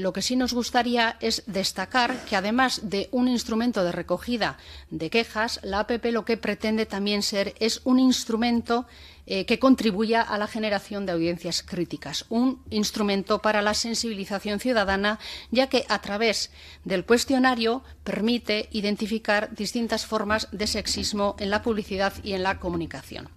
Lo que sí nos gustaría es destacar que además de un instrumento de recogida de quejas, la APP lo que pretende también ser es un instrumento eh, que contribuya a la generación de audiencias críticas, un instrumento para la sensibilización ciudadana, ya que a través del cuestionario permite identificar distintas formas de sexismo en la publicidad y en la comunicación.